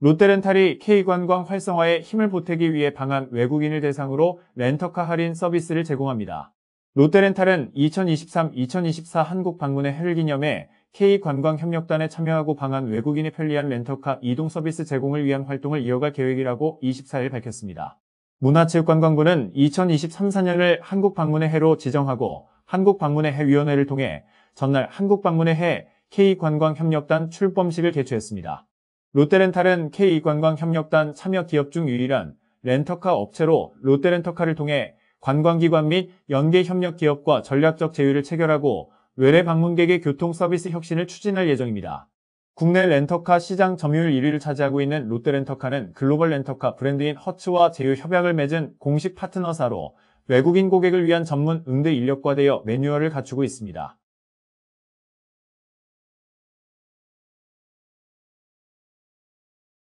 롯데렌탈이 K관광 활성화에 힘을 보태기 위해 방한 외국인을 대상으로 렌터카 할인 서비스를 제공합니다. 롯데렌탈은 2023-2024 한국 방문의 해를 기념해 K관광협력단에 참여하고 방한 외국인이 편리한 렌터카 이동 서비스 제공을 위한 활동을 이어갈 계획이라고 24일 밝혔습니다. 문화체육관광부는 2023-4년을 한국 방문의 해로 지정하고 한국 방문의 해위원회를 통해 전날 한국 방문의 해 K관광협력단 출범식을 개최했습니다. 롯데렌탈은 K관광협력단 참여 기업 중 유일한 렌터카 업체로 롯데렌터카를 통해 관광기관 및 연계 협력 기업과 전략적 제휴를 체결하고 외래 방문객의 교통 서비스 혁신을 추진할 예정입니다. 국내 렌터카 시장 점유율 1위를 차지하고 있는 롯데렌터카는 글로벌 렌터카 브랜드인 허츠와 제휴 협약을 맺은 공식 파트너사로 외국인 고객을 위한 전문 응대 인력과 되어 매뉴얼을 갖추고 있습니다.